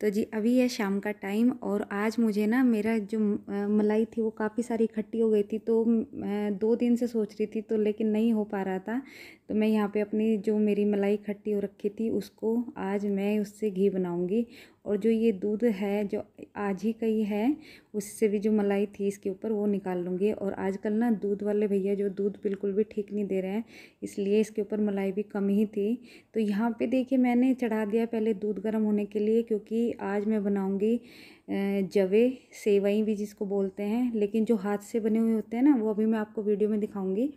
तो जी अभी है शाम का टाइम और आज मुझे ना मेरा जो मलाई थी वो काफ़ी सारी इकट्ठी हो गई थी तो मैं दो दिन से सोच रही थी तो लेकिन नहीं हो पा रहा था तो मैं यहाँ पे अपनी जो मेरी मलाई इकट्ठी हो रखी थी उसको आज मैं उससे घी बनाऊँगी और जो ये दूध है जो आज ही का ही है उससे भी जो मलाई थी इसके ऊपर वो निकाल लूँगी और आजकल ना दूध वाले भैया जो दूध बिल्कुल भी ठीक नहीं दे रहे हैं इसलिए इसके ऊपर मलाई भी कम ही थी तो यहाँ पे देखिए मैंने चढ़ा दिया पहले दूध गर्म होने के लिए क्योंकि आज मैं बनाऊंगी जवे सेवई भी जिसको बोलते हैं लेकिन जो हाथ से बने हुए होते हैं ना वो अभी मैं आपको वीडियो में दिखाऊंगी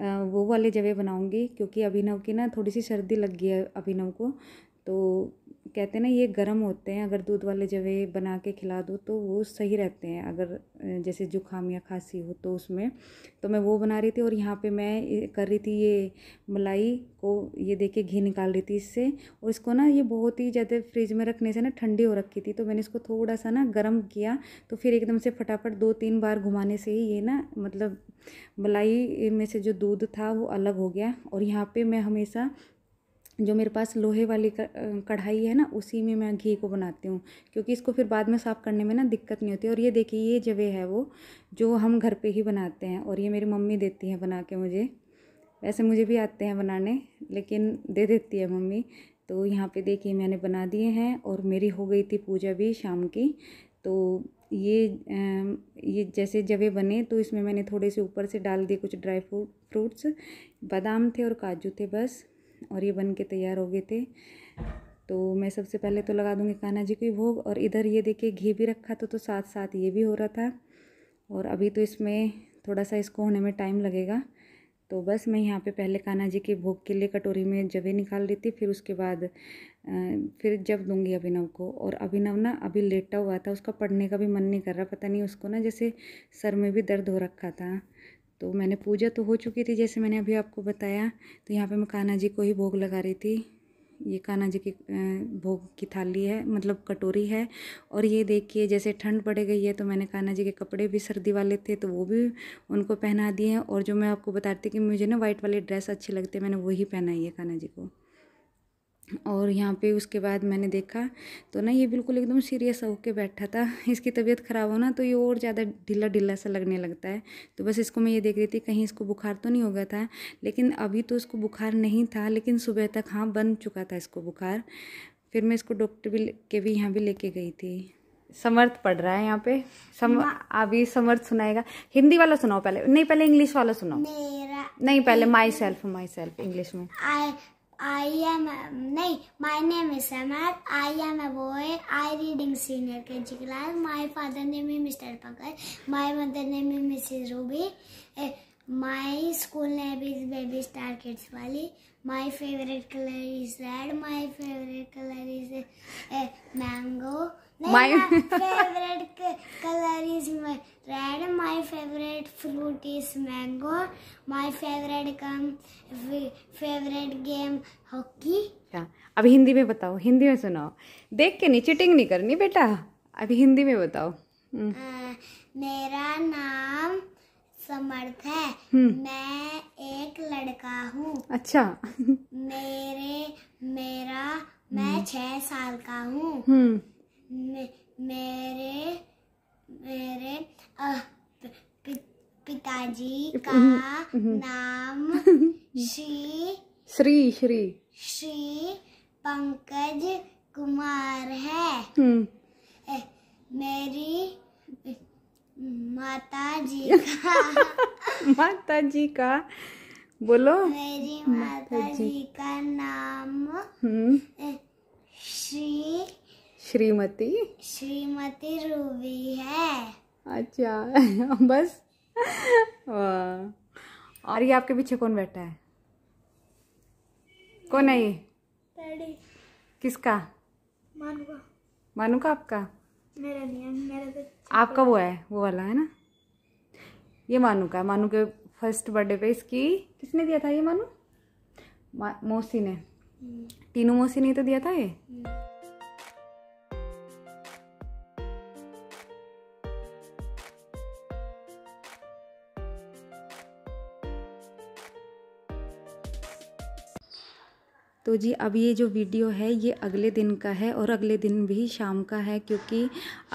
वो वाले जवे बनाऊंगी क्योंकि अभिनव की ना थोड़ी सी सर्दी लग गई है अभिनव को तो कहते हैं ना ये गर्म होते हैं अगर दूध वाले जवे बना के खिला दो तो वो सही रहते हैं अगर जैसे जुकाम या खांसी हो तो उसमें तो मैं वो बना रही थी और यहाँ पे मैं कर रही थी ये मलाई को ये देखे घी निकाल रही थी इससे और इसको ना ये बहुत ही ज़्यादा फ्रिज में रखने से ना ठंडी हो रखी थी तो मैंने इसको थोड़ा सा ना गर्म किया तो फिर एकदम से फटाफट दो तीन बार घुमाने से ही ये ना मतलब मलाई में से जो दूध था वो अलग हो गया और यहाँ पर मैं हमेशा जो मेरे पास लोहे वाली कढ़ाई है ना उसी में मैं घी को बनाती हूँ क्योंकि इसको फिर बाद में साफ़ करने में ना दिक्कत नहीं होती और ये देखिए ये जवे है वो जो हम घर पे ही बनाते हैं और ये मेरी मम्मी देती है बना के मुझे वैसे मुझे भी आते हैं बनाने लेकिन दे देती है मम्मी तो यहाँ पे देखिए मैंने बना दिए हैं और मेरी हो गई थी पूजा भी शाम की तो ये ये जैसे जवे बने तो इसमें मैंने थोड़े से ऊपर से डाल दिए कुछ ड्राई फ्रूट फ्रूट्स बादाम थे और काजू थे बस और ये बन के तैयार हो गए थे तो मैं सबसे पहले तो लगा दूँगी कान्हा जी को भोग और इधर ये देखिए घी भी रखा तो, तो साथ साथ ये भी हो रहा था और अभी तो इसमें थोड़ा सा इसको होने में टाइम लगेगा तो बस मैं यहाँ पे पहले कान्हा जी के भोग के लिए कटोरी में जवे निकाल रही थी फिर उसके बाद फिर जब दूंगी अभिनव को और अभिनव ना अभी लेटा हुआ था उसका पढ़ने का भी मन नहीं कर रहा पता नहीं उसको ना जैसे सर में भी दर्द हो रखा था तो मैंने पूजा तो हो चुकी थी जैसे मैंने अभी आपको बताया तो यहाँ पे मैं कान्हा जी को ही भोग लगा रही थी ये कान्हा जी की भोग की थाली है मतलब कटोरी है और ये देखिए जैसे ठंड पड़ गई है तो मैंने कान्हा जी के कपड़े भी सर्दी वाले थे तो वो भी उनको पहना दिए और जो मैं आपको बताती कि मुझे ना वाइट वाले ड्रेस अच्छे लगते मैंने वही पहनाई है कान्हा जी को और यहाँ पे उसके बाद मैंने देखा तो ना ये बिल्कुल एकदम सीरियस होके बैठा था इसकी तबीयत ख़राब हो ना तो ये और ज़्यादा ढीला ढीला सा लगने लगता है तो बस इसको मैं ये देख रही थी कहीं इसको बुखार तो नहीं हो गया था लेकिन अभी तो इसको बुखार नहीं था लेकिन सुबह तक हाँ बन चुका था इसको बुखार फिर मैं इसको डॉक्टर भी के भी यहाँ भी लेके गई थी समर्थ पढ़ रहा है यहाँ पे सम हाँ। अभी समर्थ सुनाएगा हिंदी वाला सुनाओ पहले नहीं पहले इंग्लिश वाला सुनाओ नहीं पहले myself myself English में आई एम नहीं my name is Samar I am a boy I reading senior K G class my father name is Mr पकड़ my mother name is Mrs Ruby my school name is Baby Star Kids वाली my favourite colour is red my favourite colour is mango My favorite color is red. My favorite fruit is mango. My favorite game favorite game hockey. अच्छा अब हिंदी में बताओ हिंदी में सुनाओ देख के नहीं चिटिंग नहीं करनी बेटा अभी हिंदी में बताओ आ, मेरा नाम समर्थ है मैं एक लड़का हूँ अच्छा मेरे मेरा मैं छह साल का हूँ मेरे मेरे पिताजी का नाम श्री श्री श्री श्री पंकज कुमार है हम्म। मेरी माता जी का माता जी का बोलो मेरी माता जी का श्रीमती श्रीमती रूबी है अच्छा बस और ये आपके पीछे कौन बैठा है कौन है ये डैडी किसका मानू का का आपका मेरा नहीं है मेरा तो आपका वो है वो वाला है ना ये मानू का मानू के फर्स्ट बर्थडे पे इसकी किसने दिया था ये मानू मा, मौसी ने तीनों हम्म। मौसी ने तो दिया था ये हम्म। तो जी अब ये जो वीडियो है ये अगले दिन का है और अगले दिन भी शाम का है क्योंकि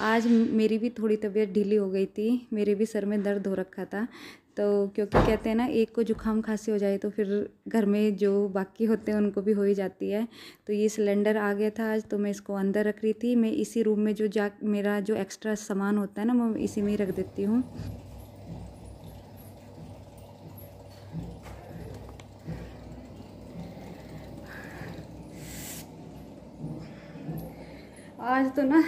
आज मेरी भी थोड़ी तबीयत ढीली हो गई थी मेरे भी सर में दर्द हो रखा था तो क्योंकि कहते हैं ना एक को जुकाम खांसी हो जाए तो फिर घर में जो बाकी होते हैं उनको भी हो ही जाती है तो ये सिलेंडर आ गया था आज तो मैं इसको अंदर रख रही थी मैं इसी रूम में जो जा मेरा जो एक्स्ट्रा सामान होता है ना मैं इसी में ही रख देती हूँ आज तो ना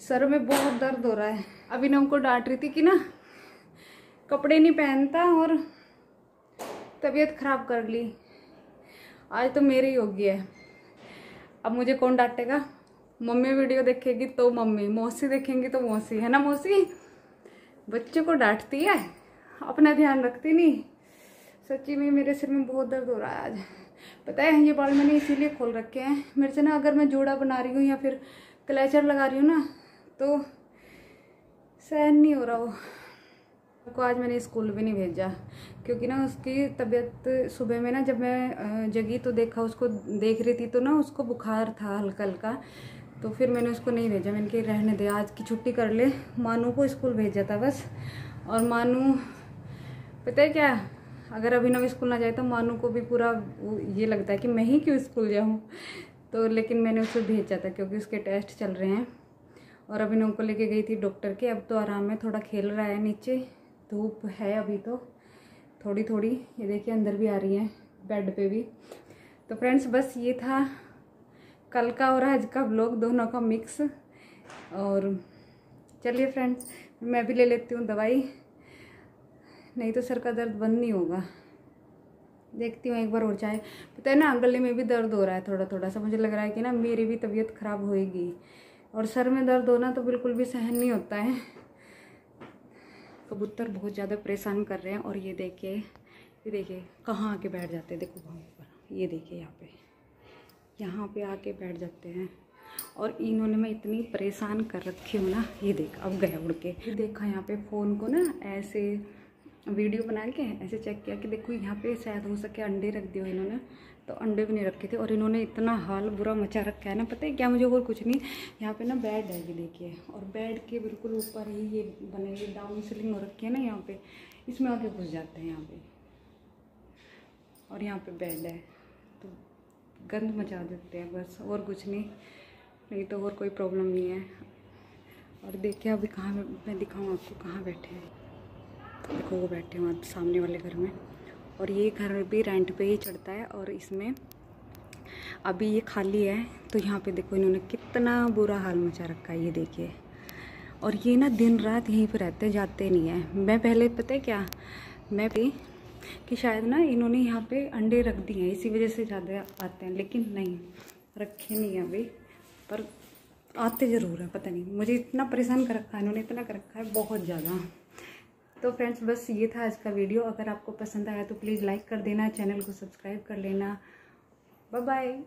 सर में बहुत दर्द हो रहा है अभी ना उनको डांट रही थी कि ना कपड़े नहीं पहनता और तबीयत खराब कर ली आज तो मेरे ही होगी है अब मुझे कौन डांटेगा मम्मी वीडियो देखेगी तो मम्मी मौसी देखेंगी तो मौसी है ना मौसी बच्चे को डांटती है अपना ध्यान रखती नहीं सच्ची में मेरे सिर में बहुत दर्द हो रहा है आज पता है ये बाल मैंने इसीलिए खोल रखे हैं मेरे से ना अगर मैं जोड़ा बना रही हूँ या फिर क्लेचर लगा रही हूँ ना तो सहन नहीं हो रहा वो को आज मैंने स्कूल भी नहीं भेजा क्योंकि ना उसकी तबीयत सुबह में ना जब मैं जगी तो देखा उसको देख रही थी तो ना उसको बुखार था हल्का हल्का तो फिर मैंने उसको नहीं भेजा मैंने कहीं रहने दे आज की छुट्टी कर ले मानू को स्कूल भेजा था बस और मानू पता है क्या अगर अभिनव स्कूल ना जाए तो मानू को भी पूरा ये लगता है कि मैं ही क्यों स्कूल जाऊँ तो लेकिन मैंने उसे भेजा था क्योंकि उसके टेस्ट चल रहे हैं और अभिनव को लेके गई थी डॉक्टर के अब तो आराम है थोड़ा खेल रहा है नीचे धूप है अभी तो थोड़ी थोड़ी ये देखिए अंदर भी आ रही है बेड पे भी तो फ्रेंड्स बस ये था कल का और आज का ब्लॉग दोनों का मिक्स और चलिए फ्रेंड्स मैं भी ले लेती हूँ दवाई नहीं तो सर का दर्द बंद नहीं होगा देखती हूँ एक बार और चाहे पता है ना गले में भी दर्द हो रहा है थोड़ा थोड़ा सा मुझे लग रहा है कि ना मेरी भी तबीयत ख़राब होएगी और सर में दर्द होना तो बिल्कुल भी सहन नहीं होता है कबूतर बहुत ज़्यादा परेशान कर रहे हैं और ये देखिए ये देखिए कहाँ आके बैठ जाते हैं देखो वहाँ पर ये देखिए यहाँ पे यहाँ पे आके बैठ जाते हैं और इन्होंने मैं इतनी परेशान कर रखी हूँ ना ये देख अब गए उड़ के देखा यहाँ पे फ़ोन को ना ऐसे वीडियो बना के ऐसे चेक किया कि देखो यहाँ पे शायद हो सके अंडे रख दिए इन्होंने तो अंडे भी नहीं रखे थे और इन्होंने इतना हाल बुरा मचा रखा है ना पता है क्या मुझे और कुछ नहीं यहाँ पे ना बेड है ये देखिए और बेड के बिल्कुल ऊपर ही ये बने हुए डाउन सीलिंग हो रखी है ना यहाँ पे इसमें आके घुस जाते हैं यहाँ पे और यहाँ पे बेड है तो गंद मचा देते हैं बस और कुछ नहीं नहीं तो और कोई प्रॉब्लम नहीं है और देखिए अभी कहाँ मैं दिखाऊँ आपको कहाँ बैठे हैं देखो वो बैठे हैं वहाँ सामने वाले घर में और ये घर भी रेंट पे ही चढ़ता है और इसमें अभी ये खाली है तो यहाँ पे देखो इन्होंने कितना बुरा हाल मचा रखा है ये देखिए और ये ना दिन रात यहीं पर रहते जाते नहीं है मैं पहले पता है क्या मैं भी कि शायद ना इन्होंने यहाँ पे अंडे रख दिए हैं इसी वजह से ज़्यादा आते हैं लेकिन नहीं रखे नहीं हैं अभी पर आते ज़रूर हैं पता नहीं मुझे इतना परेशान कर रखा है इन्होंने इतना कर रखा है बहुत ज़्यादा तो फ्रेंड्स बस ये था आज का वीडियो अगर आपको पसंद आया तो प्लीज़ लाइक कर देना चैनल को सब्सक्राइब कर लेना बाय बाय